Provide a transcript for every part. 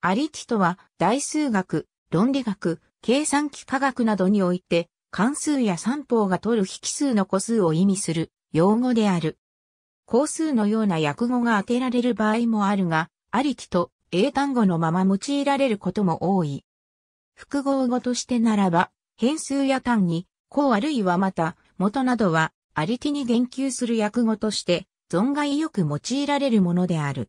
アリティとは、代数学、論理学、計算機科学などにおいて、関数や三方が取る引数の個数を意味する用語である。項数のような訳語が当てられる場合もあるが、ありきと英単語のまま用いられることも多い。複合語としてならば、変数や単に、項あるいはまた、元などは、ありきに言及する訳語として、存外よく用いられるものである。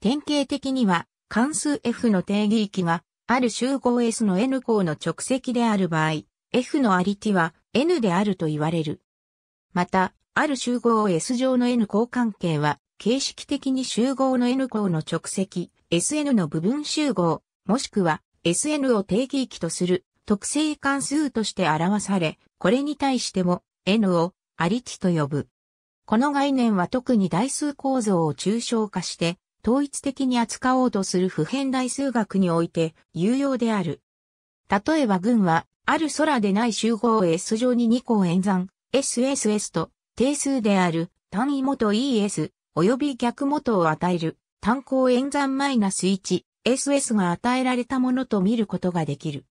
典型的には、関数 F の定義域が、ある集合 S の N 項の直積である場合、F のありきは N であると言われる。また、ある集合 S 上の N 項関係は、形式的に集合の N 項の直積、SN の部分集合、もしくは SN を定義域とする特性関数として表され、これに対しても N をありきと呼ぶ。この概念は特に代数構造を抽象化して、統一的に扱おうとする普遍大数学において有用である。例えば群は、ある空でない集合 S 上に2項演算、SSS と定数である単位元 ES 及び逆元を与える単項演算マイナス -1、SS が与えられたものと見ることができる。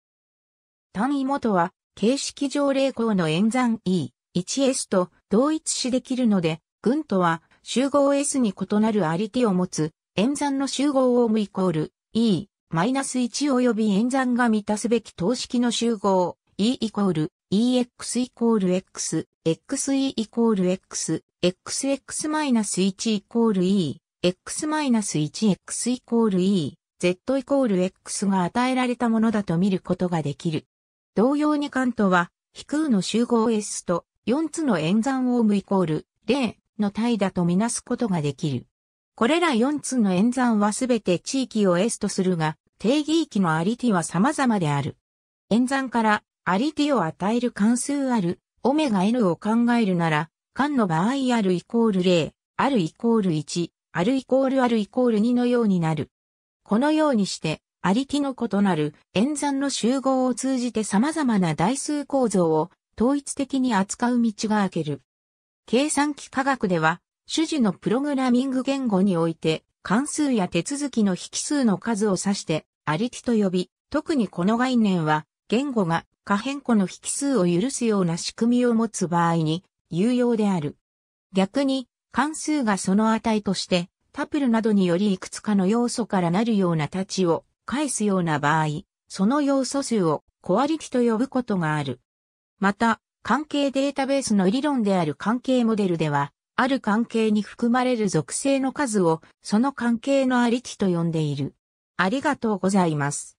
単位元は形式上0項の演算 E、1S と同一視できるので、群とは集合 S に異なるあり手を持つ演算の集合オームイコール E、マイナス1及び演算が満たすべき等式の集合 E イコール EX イコール X、XE イコール X、XX マイナス1イコール E、X マイナス 1X イコール E、Z イコール X が与えられたものだと見ることができる。同様に関東は、非空の集合 S と4つの演算オームイコール0の対だとみなすことができる。これら4つの演算はすべて地域を S とするが、定義域のアリティは様々である。演算からアリティを与える関数ある、オメガ N を考えるなら、間の場合あるイコール0、あるイコール1、あるイコールあるイコール2のようになる。このようにして、ありきの異なる演算の集合を通じて様々な代数構造を統一的に扱う道が開ける。計算機科学では主事のプログラミング言語において、関数や手続きの引数の数を指して、アリティと呼び、特にこの概念は、言語が可変個の引数を許すような仕組みを持つ場合に有用である。逆に、関数がその値として、タプルなどによりいくつかの要素からなるような太刀を返すような場合、その要素数をコアリティと呼ぶことがある。また、関係データベースの理論である関係モデルでは、ある関係に含まれる属性の数を、その関係のありきと呼んでいる。ありがとうございます。